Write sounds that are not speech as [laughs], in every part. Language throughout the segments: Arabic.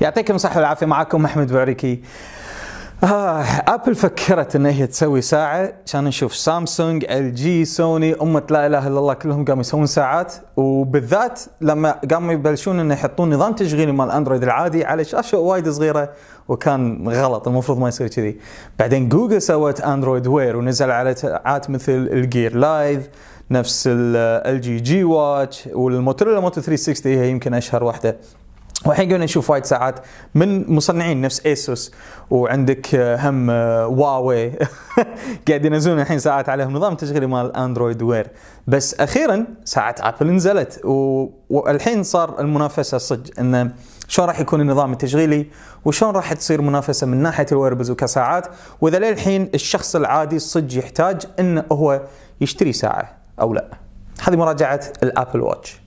يعطيكم الصحة والعافية معكم أحمد بعريكي آه ابل فكرت ان هي تسوي ساعه عشان نشوف سامسونج ال جي سوني امه لا اله الا الله كلهم قاموا يسوون ساعات وبالذات لما قاموا يبلشون أن يحطون نظام تشغيلي مال اندرويد العادي على شاشه وايد صغيره وكان غلط المفروض ما يصير كذي بعدين جوجل سوت اندرويد وير ونزل على ساعات مثل الجير لايف نفس ال جي جي واتش والموتوريلا موتو 360 هي يمكن اشهر واحده والحين قاعدين نشوف وايد ساعات من مصنعين نفس ايسوس وعندك آه، هم واوي آه، [laughs] قاعد ينزلون الحين ساعات عليهم نظام تشغيلي مال اندرويد وير بس اخيرا ساعات ابل نزلت والحين صار المنافسه صدق انه شلون راح يكون النظام التشغيلي وشلون راح تصير منافسه من ناحيه الويربز وكساعات واذا للحين الشخص العادي صدق يحتاج انه هو يشتري ساعه او لا هذه مراجعه الابل واتش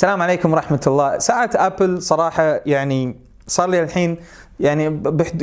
السلام عليكم ورحمه الله ساعه ابل صراحه يعني صار لي الحين يعني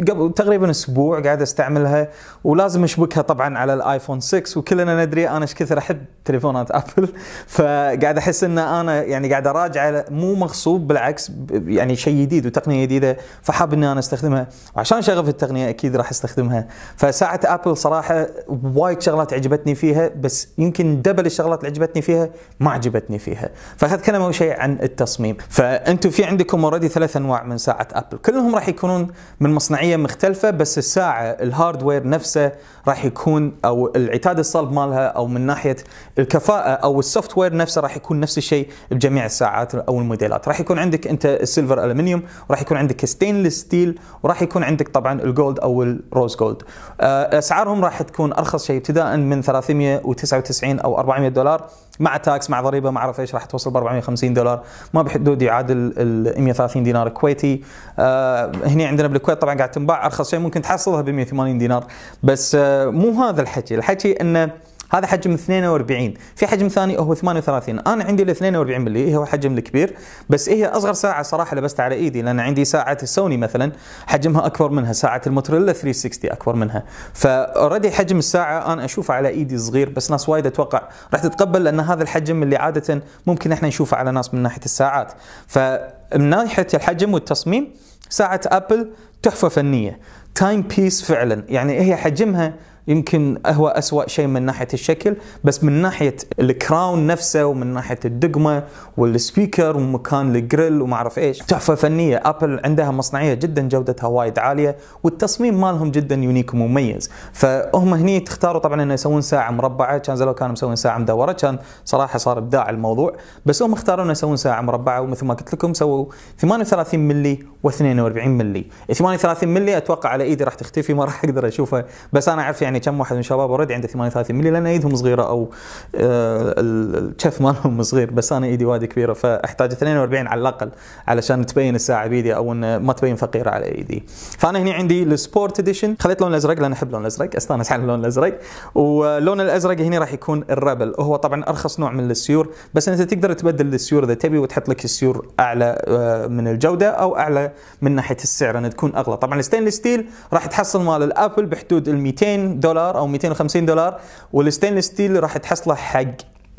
قبل تقريبا اسبوع قاعد استعملها ولازم اشبكها طبعا على الايفون 6 وكلنا ندري انا ايش كثر احب تليفونات ابل [laughs] فقاعد احس ان انا يعني قاعد اراجع مو مغصوب بالعكس يعني شيء جديد وتقنيه جديده فحاب اني انا استخدمها وعشان شغف التقنيه اكيد راح استخدمها فساعه ابل صراحه وايد شغلات عجبتني فيها بس يمكن دبل الشغلات اللي عجبتني فيها ما عجبتني فيها فاخذ اول شيء عن التصميم فانتم في عندكم اوريدي ثلاث انواع من ساعه ابل كلهم راح يكونون من مصنعيه مختلفه بس الساعه الهاردوير نفسه راح يكون او العتاد الصلب مالها او من ناحيه الكفاءه او السوفت وير نفسه راح يكون نفس الشيء بجميع الساعات او الموديلات راح يكون عندك انت السيلفر المنيوم وراح يكون عندك ستينلس ستيل وراح يكون عندك طبعا الجولد او الروز جولد آه، اسعارهم راح تكون ارخص شيء ابتداء من 399 او 400 دولار مع تاكس مع ضريبه ما اعرف ايش راح توصل ب 450 دولار ما بحدود يعادل ال 130 دينار كويتي آه هنا عندنا بالكويت طبعا قاعد تنباع ارخص شيء ممكن تحصلها ب 180 دينار بس آه مو هذا الحكي الحكي انه هذا حجم 42 في حجم ثاني هو 38 انا عندي ال 42 ملي هو حجم الكبير بس هي إيه اصغر ساعه صراحه لبستها على ايدي لان عندي ساعه السوني مثلا حجمها اكبر منها ساعه الموتوريلا 360 اكبر منها فاوريدي حجم الساعه انا اشوفه على ايدي صغير بس ناس وايد اتوقع راح تتقبل لان هذا الحجم اللي عاده ممكن احنا نشوفه على ناس من ناحيه الساعات فمن ناحيه الحجم والتصميم ساعه ابل تحفه فنيه تايم بيس فعلا يعني هي حجمها يمكن هو أسوأ شيء من ناحيه الشكل بس من ناحيه الكراون نفسه ومن ناحيه الدقمه والسبيكر ومكان الجريل وما اعرف ايش تحفه فنيه ابل عندها مصنعيه جدا جودتها وايد عاليه والتصميم مالهم جدا يونيك ومميز فهم هني اختاروا طبعا انه يسوون ساعه مربعه كان لو كانوا مسوين ساعه مدوره كان صراحه صار ابداع الموضوع بس هم اختاروا انه يسوون ساعه مربعه ومثل ما قلت لكم سووا 38 ملي و42 ملي 38 ملي اتوقع على ايدي راح تختفي ما راح اقدر اشوفها بس انا اعرف يعني يعني كم واحد من الشباب اوريدي عنده 38 ملي لان ايدهم صغيره او آه، الكف مالهم صغير بس انا ايدي وايد كبيره فاحتاج 42 على الاقل علشان تبين الساعه بايدي او ان ما تبين فقيره على ايدي فانا هنا عندي السبورت اديشن خليت لون الازرق لان احب لون الازرق استانس على اللون الازرق واللون الازرق هنا راح يكون الربل هو طبعا ارخص نوع من السيور بس انت تقدر تبدل السيور اذا تبي وتحط لك السيور اعلى آه، من الجوده او اعلى من ناحيه السعر ان تكون اغلى طبعا الستينلس ستيل راح تحصل مال الابل بحدود ال 200 دولار او 250 دولار والستينلس ستيل راح تحصله حق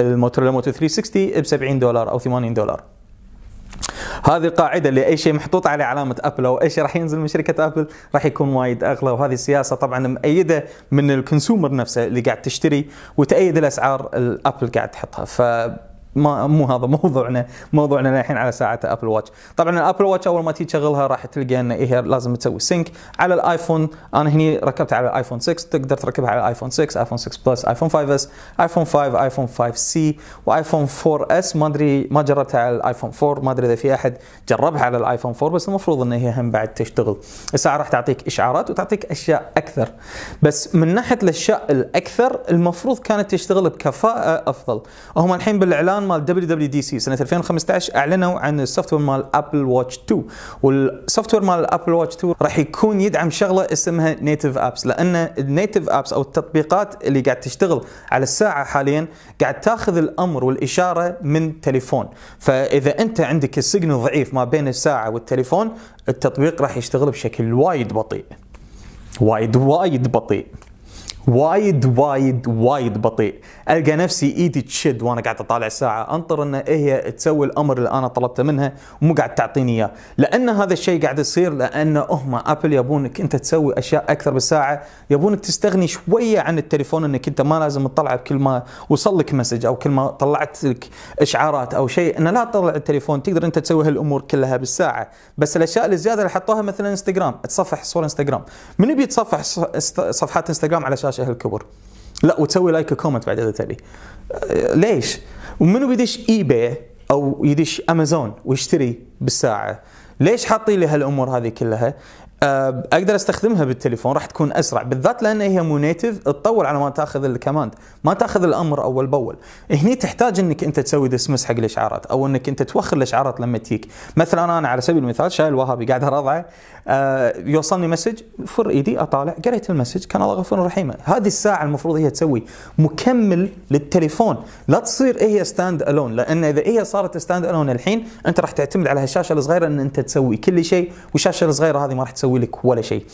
الموتوريلا موتو 360 ب 70 دولار او 80 دولار هذه قاعدة لأي شيء محطوط على علامة أبل أو أي شيء راح ينزل من شركة أبل راح يكون وايد أغلى وهذه السياسة طبعا مأيدة من الكونسومر نفسه اللي قاعد تشتري وتأيد الأسعار الأبل قاعد تحطها ف ما مو هذا [laughs] موضوعنا موضوعنا الحين على ساعه ابل واتش طبعا الابل واتش اول ما تيجي تشغلها راح تلقى ان هي إيه، لازم تسوي سينك على الايفون انا هني ركبت على الايفون 6 تقدر تركبها على الايفون 6 ايفون 6 بلس ايفون 5 اس ايفون 5 ايفون 5 سي وايفون 4 اس ما ادري ما جربتها على الايفون 4 ما ادري اذا في احد جربها على الايفون 4 بس المفروض ان هي هم بعد تشتغل الساعه راح تعطيك اشعارات وتعطيك اشياء اكثر بس من ناحيه الاشياء الاكثر المفروض كانت تشتغل بكفاءه افضل هم الحين بالاعلان مال دبليو دبليو دي سي سنه 2015 اعلنوا عن السوفت وير مال ابل واتش 2 والسوفت وير مال ابل واتش 2 راح يكون يدعم شغله اسمها نيتف ابس لان النيتف ابس او التطبيقات اللي قاعد تشتغل على الساعه حاليا قاعد تاخذ الامر والاشاره من تليفون فاذا انت عندك السيجنال ضعيف ما بين الساعه والتليفون التطبيق راح يشتغل بشكل وايد بطيء وايد وايد بطيء وايد وايد وايد بطيء القى نفسي ايدي تشد وانا قاعد اطالع الساعه انطر ان إيه هي تسوي الامر اللي انا طلبته منها ومو قاعد تعطيني اياه لان هذا الشيء قاعد يصير لان هم ابل يبونك انت تسوي اشياء اكثر بالساعه يبونك تستغني شويه عن التليفون انك انت ما لازم تطلعه كل ما وصل لك مسج او كل ما طلعت لك اشعارات او شيء انه لا تطلع التليفون تقدر انت تسوي هالامور كلها بالساعه بس الاشياء اللي زياده اللي حطوها مثلا انستغرام تصفح صور انستغرام من بيتصفح صفحات انستغرام على شاشه تواجه الكبر لا وتسوي لايك كومنت بعد اذا تبي آه، ليش؟ ومنو بيدش اي بي او يدش امازون ويشتري بالساعه؟ ليش حاطين لي هالامور هذه كلها؟ آه، اقدر استخدمها بالتليفون راح تكون اسرع بالذات لان هي مو نيتف تطول على ما تاخذ الكماند ما تاخذ الامر اول باول هني تحتاج انك انت تسوي دسمس حق الاشعارات او انك انت توخر الاشعارات لما تجيك مثلا انا على سبيل المثال شايل وهابي قاعد ارضعه آه يوصلني مسج فر ايدي اطالع قريت المسج كان الله غفور رحيم هذه الساعه المفروض هي تسوي مكمل للتليفون لا تصير هي ستاند الون لان اذا هي صارت ستاند الون الحين انت راح تعتمد على الشاشه الصغيره ان انت تسوي كل شيء والشاشه الصغيره هذه ما راح تسوي تسوي لك ولا شيء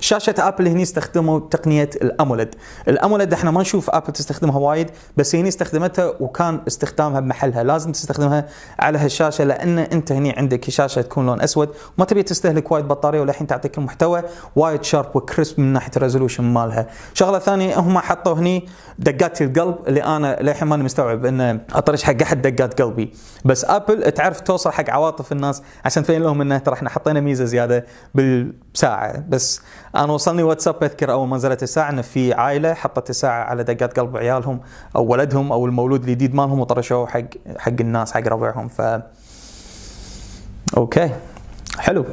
شاشه ابل هني استخدموا تقنيه الامولد الامولد احنا ما نشوف ابل تستخدمها وايد بس هني استخدمتها وكان استخدامها بمحلها لازم تستخدمها على هالشاشه لان انت هني عندك شاشه تكون لون اسود وما تبي تستهلك وايد بطاريه والحين تعطيك المحتوى وايد شارب وكريسب من ناحيه الريزولوشن مالها شغله ثانيه هم حطوا هني دقات القلب اللي انا للحين ماني مستوعب ان اطرش حق احد دقات قلبي بس ابل تعرف توصل حق عواطف الناس عشان تبين لهم انه ترى احنا حطينا ميزه زياده بال ساعة بس أنا وصلني واتساب أذكر أول ما نزلت الساعة إن في عائلة حطت الساعة على دقات قلب عيالهم أو ولدهم أو المولود الجديد مالهم وطرشوه حق حق الناس حق ربعهم ف أوكي حلو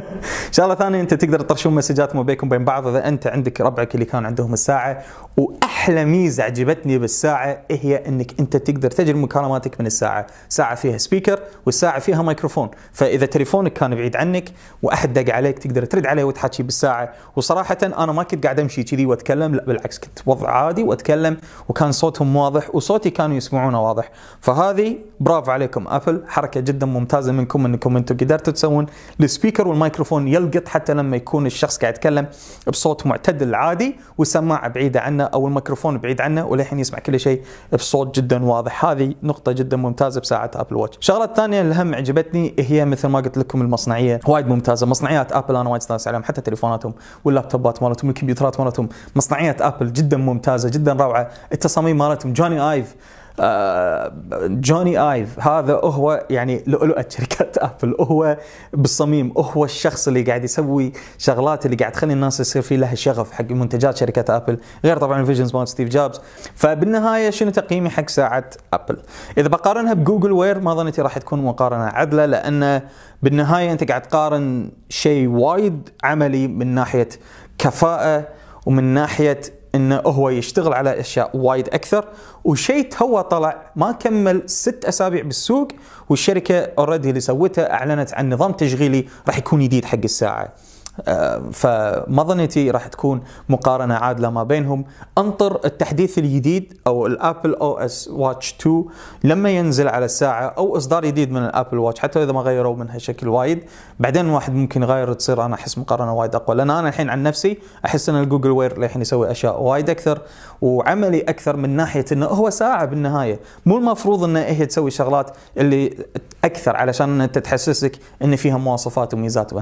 [laughs] شغله ثانيه انت تقدر تطرشون مسجات ما بينكم بين بعض اذا انت عندك ربعك اللي كان عندهم الساعه واحلى ميزه عجبتني بالساعه هي انك انت تقدر تجري مكالماتك من الساعه ساعه فيها سبيكر والساعه فيها ميكروفون، فاذا تليفونك كان بعيد عنك واحد دق عليك تقدر ترد عليه وتحكي بالساعه وصراحه انا ما كنت قاعد امشي كذي واتكلم لا بالعكس كنت وضع عادي واتكلم وكان صوتهم واضح وصوتي كانوا يسمعونه واضح فهذه برافو عليكم ابل حركه جدا ممتازه منكم انكم انتم قدرتوا تسوون السبيكر والميكروفون يلقط حتى لما يكون الشخص قاعد يتكلم بصوت معتدل عادي والسماعه بعيده عنه او الميكروفون بعيد عنه وللحين يسمع كل شيء بصوت جدا واضح هذه نقطه جدا ممتازه بساعه ابل واتش الشغله الثانيه الهم عجبتني هي مثل ما قلت لكم المصنعيه وايد ممتازه مصنعيات ابل انا وايد استانس عليهم حتى تليفوناتهم واللابتوبات مالتهم والكمبيوترات مالتهم مصنعيات ابل جدا ممتازه جدا روعه التصاميم مالتهم جوني ايف آه، جوني ايف هذا هو يعني لؤلؤه شركه [laughs] ابل هو بالصميم هو الشخص اللي قاعد يسوي شغلات اللي قاعد تخلي الناس يصير في لها شغف حق منتجات شركه ابل غير طبعا الفيجنز مال ستيف جوبز فبالنهايه شنو تقييمي حق ساعه ابل اذا بقارنها بجوجل وير ما ظنيتي راح تكون مقارنه عدله لان بالنهايه انت قاعد تقارن شيء وايد عملي من ناحيه كفاءه ومن ناحيه انه هو يشتغل على اشياء وايد اكثر وشيء هو طلع ما كمل ست اسابيع بالسوق والشركه اوريدي اللي سوتها اعلنت عن نظام تشغيلي راح يكون جديد حق الساعه فمظنتي راح تكون مقارنه عادله ما بينهم انطر التحديث الجديد او الابل او اس واتش 2 لما ينزل على الساعه او اصدار جديد من الابل واتش حتى اذا ما غيروا منها شكل وايد بعدين واحد ممكن يغير تصير انا احس مقارنه وايد اقوى لان انا الحين عن نفسي احس ان الجوجل وير الحين يسوي اشياء وايد اكثر وعملي اكثر من ناحيه انه هو ساعه بالنهايه مو المفروض انه هي تسوي شغلات اللي اكثر علشان انت تحسسك ان فيها مواصفات وميزات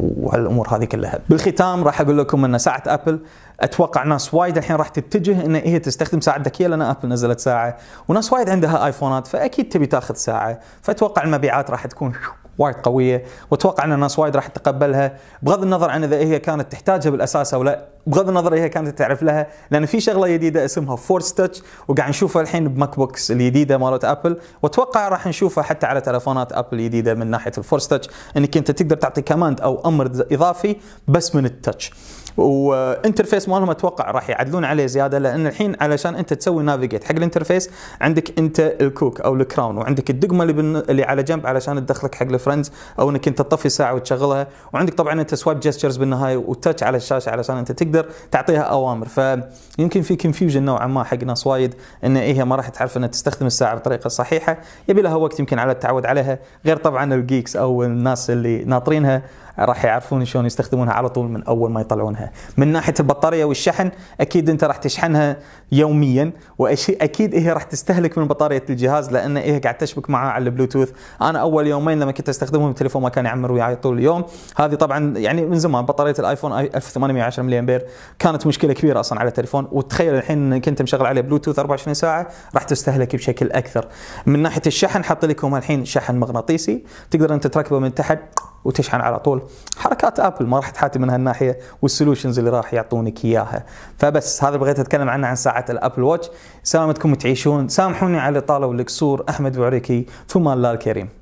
وهالامور هذه هذه كلها بالختام راح اقول لكم ان ساعه ابل اتوقع ناس وايد الحين راح تتجه ان هي تستخدم ساعه ذكيه لان ابل نزلت ساعه وناس وايد عندها ايفونات فاكيد تبي تاخذ ساعه فاتوقع المبيعات راح تكون وايد قويه واتوقع ان الناس وايد راح تتقبلها بغض النظر عن اذا هي كانت تحتاجها بالاساس او لا بغض النظر هي كانت تعرف لها لان في شغله جديده اسمها فورس تاتش وقاعد نشوفها الحين بماك بوكس الجديده مالت ابل واتوقع راح نشوفها حتى على تلفونات ابل الجديده من ناحيه الفورس تاتش انك انت تقدر تعطي كماند او امر اضافي بس من التاتش وانترفيس مالهم اتوقع راح يعدلون عليه زياده لان الحين علشان انت تسوي نافيجيت حق الانترفيس عندك انت الكوك او الكراون وعندك الدقمه اللي بن... اللي على جنب علشان تدخلك حق الفرندز او انك انت تطفي ساعه وتشغلها وعندك طبعا انت سوايب جستشرز بالنهايه وتاتش على الشاشه علشان انت تقدر تعطيها اوامر فيمكن في كونفيوجن نوعا ما حق ناس وايد ان هي إيه ما راح تعرف انها تستخدم الساعه بطريقه صحيحه يبي لها وقت يمكن على التعود عليها غير طبعا الجيكس او الناس اللي ناطرينها راح يعرفون شلون يستخدمونها على طول من اول ما يطلعونها من ناحيه البطاريه والشحن اكيد انت راح تشحنها يوميا واكيد هي راح تستهلك من بطاريه الجهاز لان هي قاعد تشبك معاه على البلوتوث انا اول يومين لما كنت استخدمهم التليفون ما كان يعمر وياي طول اليوم هذه طبعا يعني من زمان بطاريه الايفون 1810 ملي امبير كانت مشكله كبيره اصلا على التليفون وتخيل الحين انك انت مشغل عليه بلوتوث 24 ساعه راح تستهلك بشكل اكثر من ناحيه الشحن حاط لكم الحين شحن مغناطيسي تقدر انت تركبه من تحت وتشحن على طول حركات ابل ما راح تحاتي من هالناحيه والسولوشنز اللي راح يعطونك اياها فبس هذا بغيت اتكلم عنه عن ساعه الابل واتش سلامتكم تعيشون سامحوني على الاطاله والقصور احمد بعريكي ثم الله الكريم